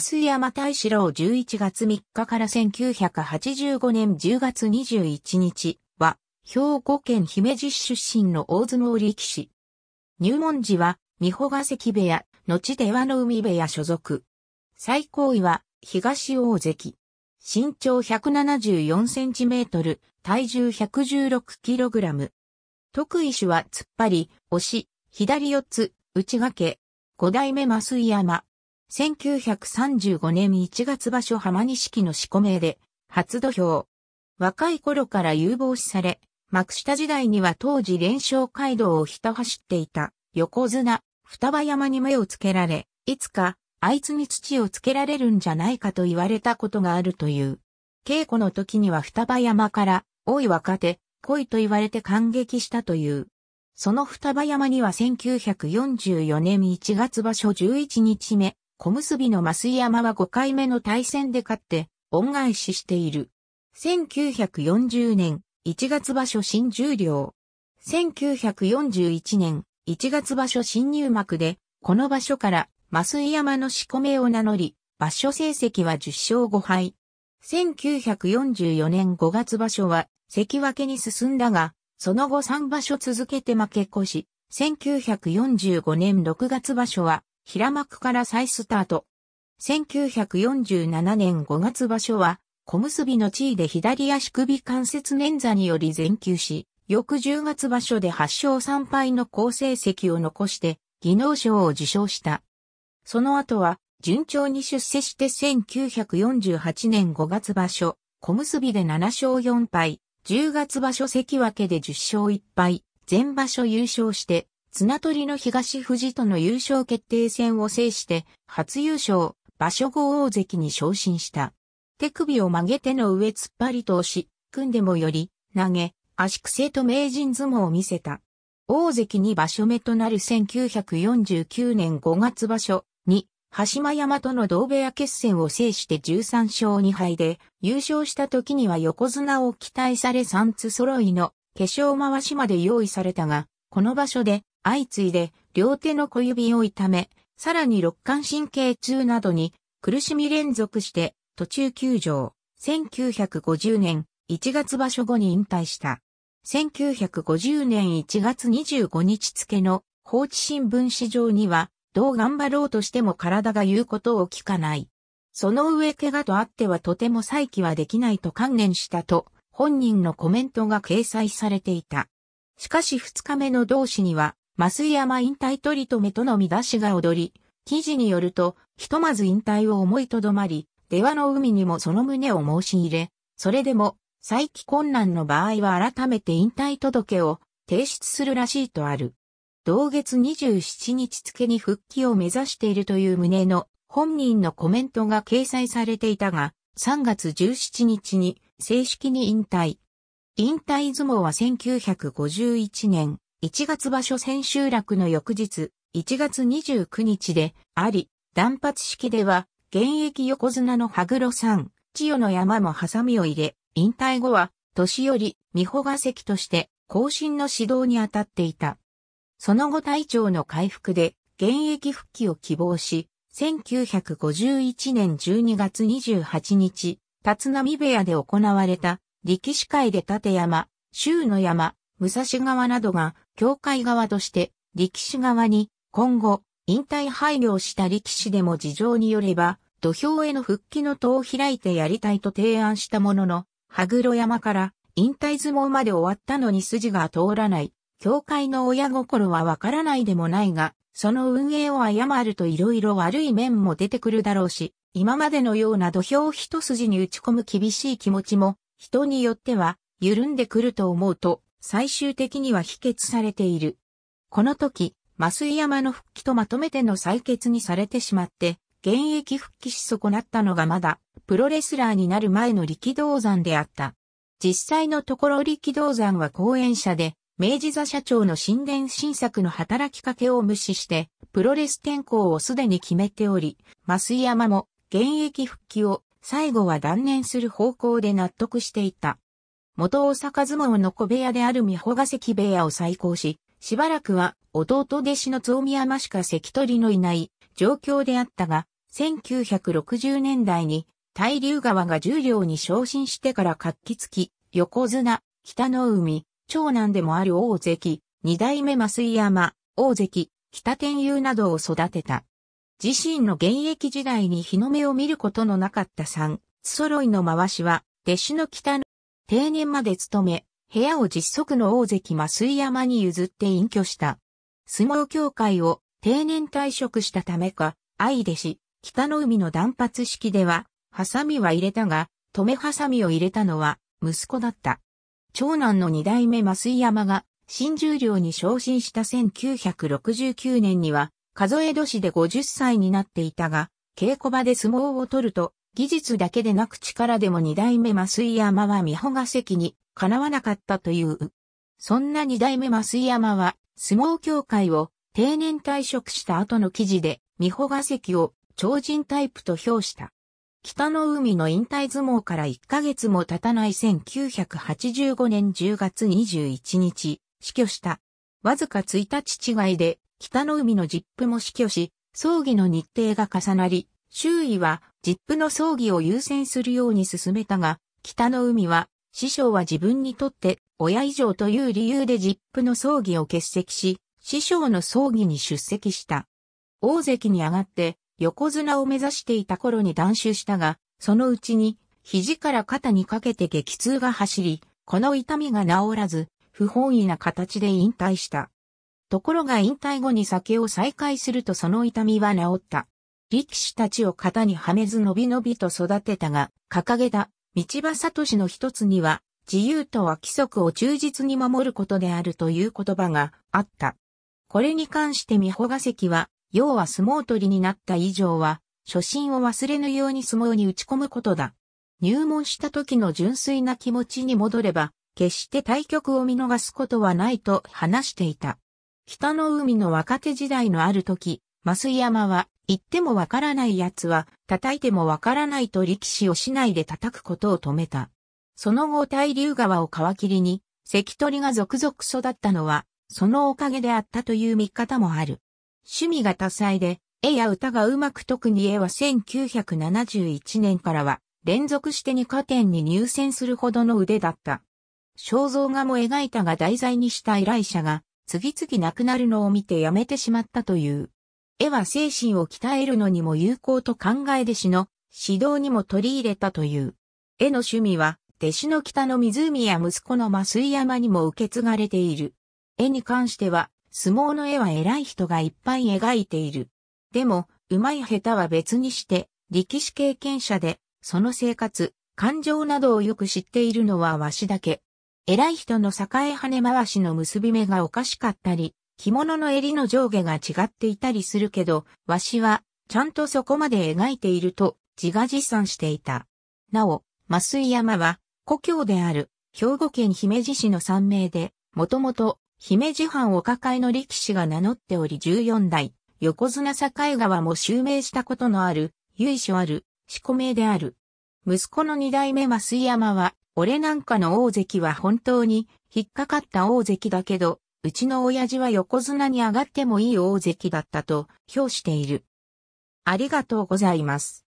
増山大志郎11月3日から1985年10月21日は、兵庫県姫路市出身の大相撲力士。入門時は、三保ヶ関部屋、後出羽の海部屋所属。最高位は、東大関。身長174センチメートル、体重116キログラム。得意種は突っ張り、押し、左四つ、内掛け。五代目増山。1935年1月場所浜西錦の四股名で、初土俵。若い頃から有望視され、幕下時代には当時連勝街道をひた走っていた、横綱、双葉山に目をつけられ、いつか、あいつに土をつけられるんじゃないかと言われたことがあるという。稽古の時には双葉山から、おい若手、来いと言われて感激したという。その双葉山には1944年1月場所11日目、小結の増山は5回目の対戦で勝って、恩返ししている。1940年1月場所新十両。1941年1月場所新入幕で、この場所から増山の仕込めを名乗り、場所成績は10勝5敗。1944年5月場所は関脇に進んだが、その後3場所続けて負け越し、1945年6月場所は平幕から再スタート。1947年5月場所は、小結の地位で左足首関節捻挫により全休し、翌10月場所で8勝3敗の好成績を残して、技能賞を受賞した。その後は、順調に出世して1948年5月場所、小結で7勝4敗、10月場所関脇で10勝1敗、全場所優勝して、綱取りの東富士との優勝決定戦を制して、初優勝、場所後大関に昇進した。手首を曲げ手の上突っ張り通し、組んでもより、投げ、足癖と名人相撲を見せた。大関に場所目となる1949年5月場所に、羽島山との同部屋決戦を制して13勝2敗で、優勝した時には横綱を期待され3つ揃いの化粧回しまで用意されたが、この場所で相次いで両手の小指を痛め、さらに肋間神経痛などに苦しみ連続して途中休場。1950年1月場所後に引退した。1950年1月25日付の放置新聞史上には、どう頑張ろうとしても体が言うことを聞かない。その上怪我とあってはとても再起はできないと観念したと、本人のコメントが掲載されていた。しかし2日目の同志には、増山引退取り留めとの見出しが踊り、記事によると、ひとまず引退を思いとどまり、出羽の海にもその旨を申し入れ、それでも、再起困難の場合は改めて引退届を提出するらしいとある。同月27日付に復帰を目指しているという旨の本人のコメントが掲載されていたが、3月17日に正式に引退。引退相撲は1951年1月場所千秋楽の翌日、1月29日で、あり、断髪式では、現役横綱の羽黒さん、千代の山もハサミを入れ、引退後は、年寄り、美穂が関として、後進の指導に当たっていた。その後体調の回復で、現役復帰を希望し、1951年12月28日、立浪部屋で行われた、力士会で立山、周の山、武蔵川などが協会側として、力士側に、今後、引退廃業した力士でも事情によれば、土俵への復帰の戸を開いてやりたいと提案したものの、羽黒山から引退相撲まで終わったのに筋が通らない、協会の親心はわからないでもないが、その運営を誤ると色々悪い面も出てくるだろうし、今までのような土俵一筋に打ち込む厳しい気持ちも、人によっては緩んでくると思うと、最終的には否決されている。この時、増井山の復帰とまとめての採決にされてしまって、現役復帰し損なったのがまだ、プロレスラーになる前の力道山であった。実際のところ力道山は講演者で、明治座社長の新殿新作の働きかけを無視して、プロレス転向をすでに決めており、増井山も現役復帰を最後は断念する方向で納得していた。元大阪相撲の小部屋である美穂ヶ関部屋を再興し、しばらくは弟弟子の蔵宮山しか関取のいない状況であったが、1960年代に大竜川が重量に昇進してから活気つき、横綱、北の海、長男でもある大関、二代目増井山、大関、北天佑などを育てた。自身の現役時代に日の目を見ることのなかった三、揃いの回しは、弟子の北の定年まで勤め、部屋を実測の大関麻酔山に譲って隠居した。相撲協会を定年退職したためか、愛弟子、北の海の断髪式では、ハサミは入れたが、止めハサミを入れたのは息子だった。長男の二代目麻酔山が新十両に昇進した1969年には、数え年で50歳になっていたが、稽古場で相撲を取ると、技術だけでなく力でも二代目増井山は美穂が関にかなわなかったという。そんな二代目増井山は相撲協会を定年退職した後の記事で美穂が関を超人タイプと評した。北の海の引退相撲から1ヶ月も経たない1985年10月21日、死去した。わずか1日違いで、北の海のジップも死去し、葬儀の日程が重なり、周囲は、ジップの葬儀を優先するように進めたが、北の海は、師匠は自分にとって親以上という理由でジップの葬儀を欠席し、師匠の葬儀に出席した。大関に上がって横綱を目指していた頃に断酒したが、そのうちに肘から肩にかけて激痛が走り、この痛みが治らず、不本意な形で引退した。ところが引退後に酒を再開するとその痛みは治った。力士たちを型にはめず伸び伸びと育てたが、掲げた、道場聡の一つには、自由とは規則を忠実に守ることであるという言葉があった。これに関して美穂が関は、要は相撲取りになった以上は、初心を忘れぬように相撲に打ち込むことだ。入門した時の純粋な気持ちに戻れば、決して対局を見逃すことはないと話していた。北の海の若手時代のある時、増山は言ってもわからない奴は、叩いてもわからないと力士を市内で叩くことを止めた。その後大竜川を皮切りに、関取が続々育ったのは、そのおかげであったという見方もある。趣味が多彩で、絵や歌がうまく特に絵は1971年からは、連続して2課点に入選するほどの腕だった。肖像画も描いたが題材にした依頼者が、次々亡くなるのを見てやめてしまったという。絵は精神を鍛えるのにも有効と考え弟子の指導にも取り入れたという。絵の趣味は、弟子の北の湖や息子の増酔山にも受け継がれている。絵に関しては、相撲の絵は偉い人がいっぱい描いている。でも、上手い下手は別にして、力士経験者で、その生活、感情などをよく知っているのはわしだけ。偉い人の栄え跳ね回しの結び目がおかしかったり、着物の襟の上下が違っていたりするけど、わしは、ちゃんとそこまで描いていると、自画自賛していた。なお、増井山は、故郷である、兵庫県姫路市の三名で、もともと、姫路藩お抱えの力士が名乗っており14代、横綱境川も襲名したことのある、由緒ある、四個名である。息子の二代目増井山は、俺なんかの大関は本当に、引っかかった大関だけど、うちの親父は横綱に上がってもいい大関だったと評している。ありがとうございます。